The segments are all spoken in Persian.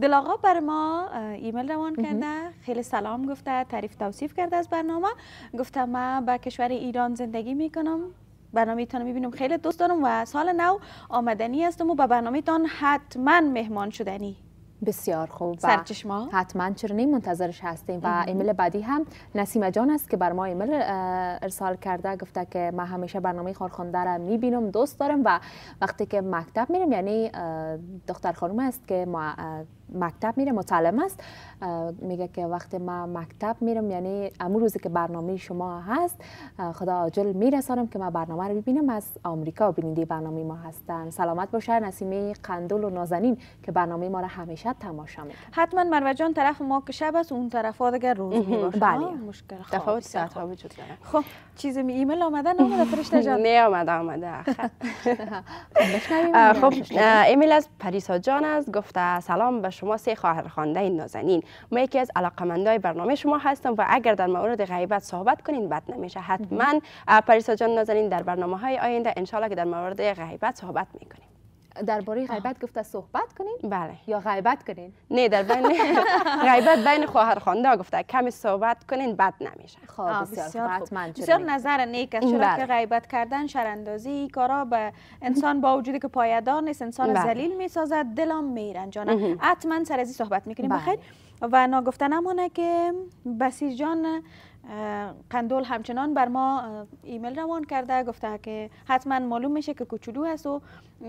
دلاغا بر ما ایمیل روان کرده خیلی سلام گفته تعریف توصیف کرده از برنامه گفته ما به کشور ایران زندگی میکنم برنامه تان میبینم خیلی دوست دارم و سال نو آمدنی هستم و به برنامه تان حتما مهمان شدنی بسیار خوب سرچشما حتما چرا نیم منتظرش هستیم و ایمیل بعدی هم نسیمه جان است که بر ما ایمیل ارسال کرده گفته که ما همیشه برنامه خارخانده را میبینم دوست دارم و وقتی که مکتب میرم یعنی دختر خانم است که ما مکتب میره متعلم است میگه که وقتی ما مکتب میرم یعنی امو روزی که برنامه شما هست خدا آجل میرسانم که ما برنامه رو ببینم از آمریکا و بینیدی برنامه ما هستن سلامت باشه نسیمه قندل و نازنین که برنامه ما رو همیشه تماشا میکنه حتما مروه جان طرف ما که شب است اون طرف ها دیگه روز میباشه بله مشکل تفاوت ساعت ها وجود داره خب چیز می ایمیل آمده نمیده فرشته جان نه آمده آمده خب, خب، ایمیل از پریسا جان است گفته سلام به شما سه خواهر خوانده نازنین ما یکی از علاقمندای برنامه شما هستم و اگر در مورد غیبت صحبت کنین بد نمیشه حتما پریسا جان نازنین در برنامه های آینده انشالله که در مورد غیبت صحبت میکنیم درباره غیبت گفته صحبت کنین بله یا غیبت کنین نه در بین غیبت بین خواهر خوانده گفته کمی صحبت کنین بد نمیشه خب بسیار خوب نظر نیک است چرا بله. که غیبت کردن شراندازی ای کارا به انسان با وجودی که پایدار نیست انسان زلیل بله. میسازد دلم میرنجانه حتما سر ازی صحبت میکنیم بله. بخیر و ناگفته نمانه که بسیج جان قندول همچنان بر ما ایمیل روان کرده گفته که حتما معلوم میشه که کوچولو هست و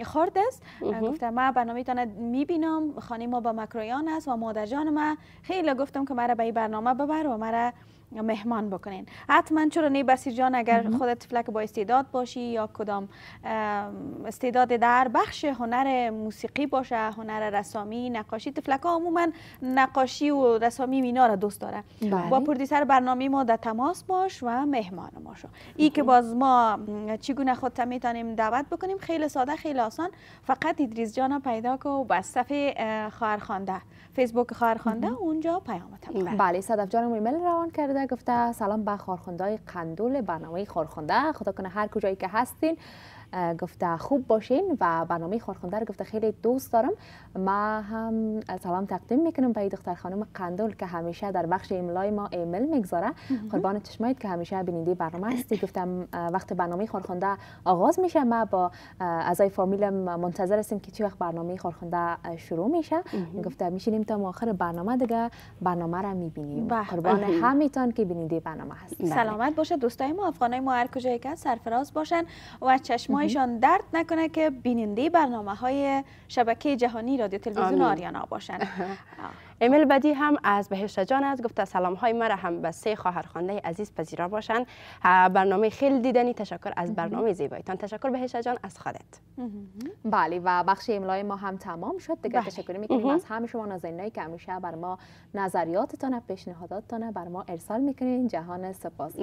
خرد است گفته ما برنامه تان میبینم خانه ما با مکرویان است و مادر جان ما خیلی گفتم که مرا به این برنامه ببر و مرا مهمان بکنین حتما چرا نه بسیر جان اگر خودت فلک با استعداد باشی یا کدام استعداد در بخش هنر موسیقی باشه هنر رسامی نقاشی تفلک ها عموما نقاشی و رسامی مینا را دوست داره بله. با پردیسر برنامه ما در تماس باش و مهمان ما شو ای که باز ما چگونه خودت میتونیم دعوت بکنیم خیلی ساده خیلی آسان فقط ادریس جان پیدا کو و بس صفحه خواهر فیسبوک خواهر اونجا پیامت بله. بله صدف جان ایمیل روان کرده گفته سلام به خارخونده قندول برنامه خارخونده خدا کنه هر کجایی که هستین گفته خوب باشین و برنامه خورخونده رو گفته خیلی دوست دارم ما هم سلام تقدیم میکنم به دختر خانم قندول که همیشه در بخش املای ما ایمیل میگذاره قربان چشمایید که همیشه بیننده برنامه هستی گفتم وقت برنامه خورخونده آغاز میشه ما با اعضای فامیلم منتظر هستیم که چی وقت برنامه خورخونده شروع میشه گفته میشینیم تا آخر برنامه دیگه برنامه را میبینیم قربان همیتان که بیننده برنامه هستید سلامت باشه دوستای ما افغانای ما هر کجای که سرفراز باشن و چشمای شمایشان درد نکنه که بیننده برنامه های شبکه جهانی رادیو تلویزیون آریانا باشند امیل بدی هم از بهشت جان است گفته سلام های مرا هم به سه خواهر خوانده عزیز پذیرا باشند برنامه خیلی دیدنی تشکر از برنامه زیبایتان تشکر بهشت جان از خودت بله و بخش املای ما هم تمام شد دیگه بله. تشکر میکنیم از همه شما نازنینایی که همیشه بر ما نظریاتتان پیشنهاداتتان بر ما ارسال میکنین جهان سپاس